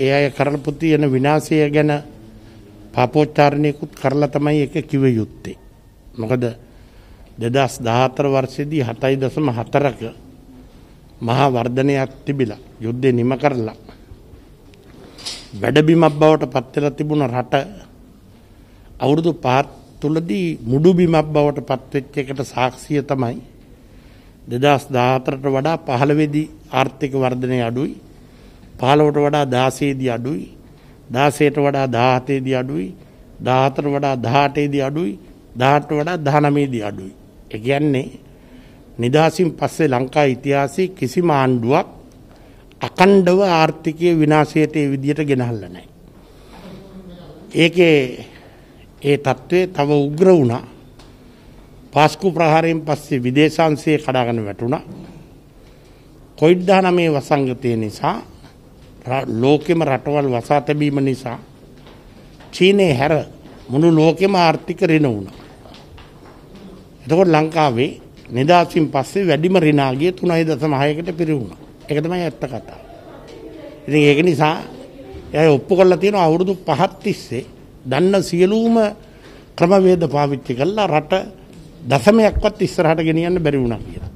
ඒ අය කරලපු තියෙන විනාශය ගැන පාපෝච්චාරණයකුත් කරලා තමයි එක කිව යුත්තේ. මොකද දෙදස් දාහතර වර්ෂයේදී හතයි දසම හතරක මහා වර්ධනයක් තිබිලා යුද්ධය නිම කරලා. වැඩබිමක් බවට පත්වෙලා තිබුණ රට අවුරුදු පාත් තුළදී මුඩු බිමක් බවට පත්වෙච්ච එකට සාක්ෂිය තමයි දෙදස් දාහතරට වඩා පහළවෙදී ආර්ථික වර්ධනය අඩුයි පහළොවට වඩා දාසේදී අඩුයි දාසයට වඩා දාහතේදී අඩුයි දාහතර වඩා දහටේදී අඩුයි දාහට වඩා දහනමේදී අඩුයි. ඒ කියන්නේ නිදාසින් පස්සේ ලංකා ඉතිහාසයේ කිසිම ආණ්ඩුවක් අකණ්ඩව ආර්ථිකය විනාශයට ඒ විදිහට ගෙනහල්ලා නැහැ. ඒකේ ඒ తත්වයේ තව උග්‍ර වුණා. පාස්කු ප්‍රහාරයෙන් පස්සේ විදේශාංශයේ කඩාගෙන වැටුණා. කොවිඩ් 19 වසංගතය නිසා ලෝකෙම රටවල් වසා තැබීම නිසා චීනය හැර මුළු ලෝකෙම ආර්ථික රෙන වුණා. එතකොට ලංකාවේ නිදාසින් පස්සේ වැඩිම රිනාගිය තුනයි දසම හයකට පිරිවුණා. ඒක තමයි ඇත්ත කතාව. ඉතින් ඒක නිසා එයා ඔප්පු කරලා තියෙන අවුරුදු 5ක් තිස්සේ දන්න සියලුම ක්‍රමවේද පාවිච්චි කරලා රට දශමයක්වත් ඉස්සරහට ගෙනියන්න බැරි වුණා කියලා.